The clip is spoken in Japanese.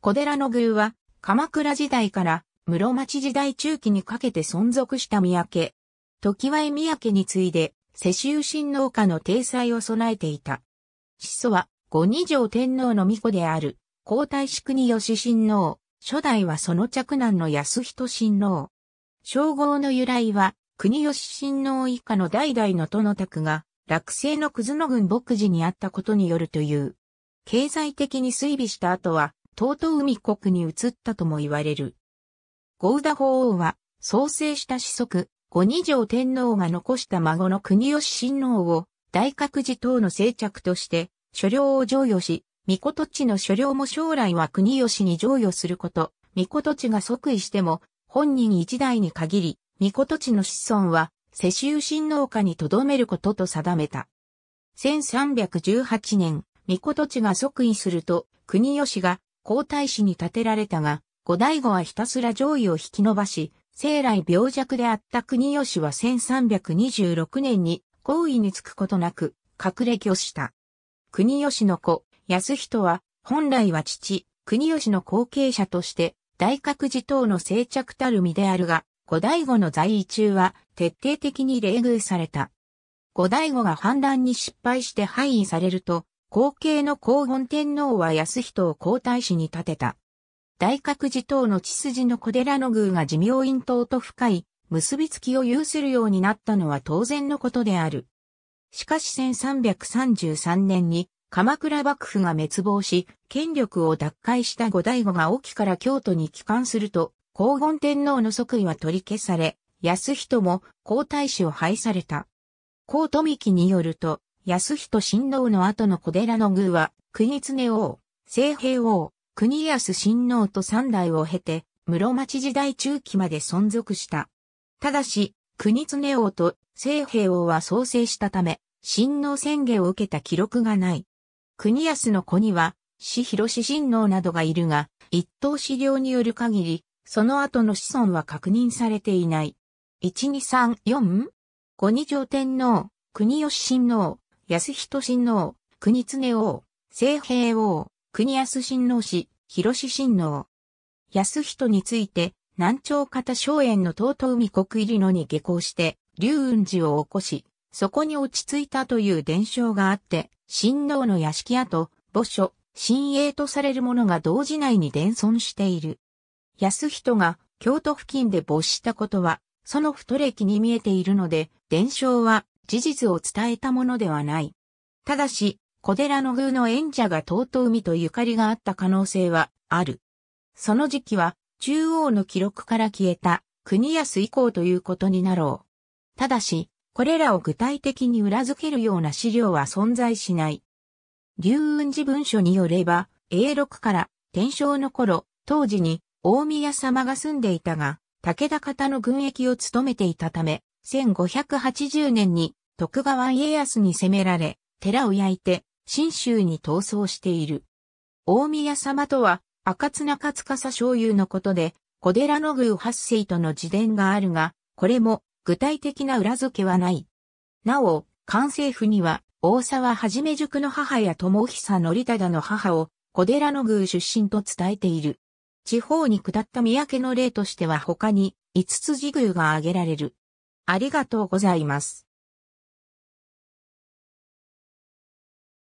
小寺の宮は、鎌倉時代から室町時代中期にかけて存続した三宅。時は三宅に次いで、世襲親王家の体裁を備えていた。始祖は、五二条天皇の御子である、皇太子国義親王、初代はその嫡男の安人親王。称号の由来は、国義親王以下の代々の殿宅が、落成の葛野郡牧寺にあったことによるという。経済的に衰微した後は、東東海国に移ったとも言われる。ゴウダ法王は、創生した子息、五二条天皇が残した孫の国吉親王を、大覚寺等の生着として、所領を譲与し、御事地の所領も将来は国吉に譲与すること、御事地が即位しても、本人一代に限り、御事地の子孫は、世襲親王家に留めることと定めた。1318年、御事地が即位すると、国吉が皇太子に立てられたが、後醍醐はひたすら上位を引き伸ばし、生来病弱であった国吉は1326年に皇位につくことなく、隠れをした。国吉の子、安人は、本来は父、国吉の後継者として、大覚寺等の静着たる身であるが、後醍醐の在位中は、徹底的に冷遇された。後醍醐が反乱に失敗して敗位されると、後継の皇本天皇は安人を皇太子に立てた。大覚寺等の血筋の小寺の宮が寺明院等と深い結びつきを有するようになったのは当然のことである。しかし1333年に鎌倉幕府が滅亡し、権力を奪回した後醍醐が沖から京都に帰還すると、皇本天皇の即位は取り消され、安人も皇太子を廃された。皇富木によると、安人親王の後の小寺の宮は、国常王、清平王、国安親王と三代を経て、室町時代中期まで存続した。ただし、国常王と清平王は創生したため、親王宣言を受けた記録がない。国安の子には、死広志親王などがいるが、一等資料による限り、その後の子孫は確認されていない。1234? 五二条天皇、国吉親王、安人親王、国常王、清平王、国安親王氏、広志親王。安人について、南朝方荘園の東東海国入り野に下校して、龍雲寺を起こし、そこに落ち着いたという伝承があって、親王の屋敷跡、墓所、新鋭とされるものが同時内に伝存している。安人が京都付近で没したことは、その太れ歴に見えているので、伝承は事実を伝えたものではない。ただし、小寺の宮の演者が尊海とゆかりがあった可能性はある。その時期は中央の記録から消えた国安以降ということになろう。ただし、これらを具体的に裏付けるような資料は存在しない。龍雲寺文書によれば、A6 から天正の頃、当時に大宮様が住んでいたが、武田方の軍役を務めていたため、1580年に徳川家康に攻められ、寺を焼いて、新州に逃走している。大宮様とは、赤綱勝笠醤油のことで、小寺の宮八世との自伝があるが、これも具体的な裏付けはない。なお、関政府には、大沢はじめ塾の母や友久則忠の母を、小寺の宮出身と伝えている。地方に下った三宅の例としては他に、五つ寺宮が挙げられる。ありがとうございます。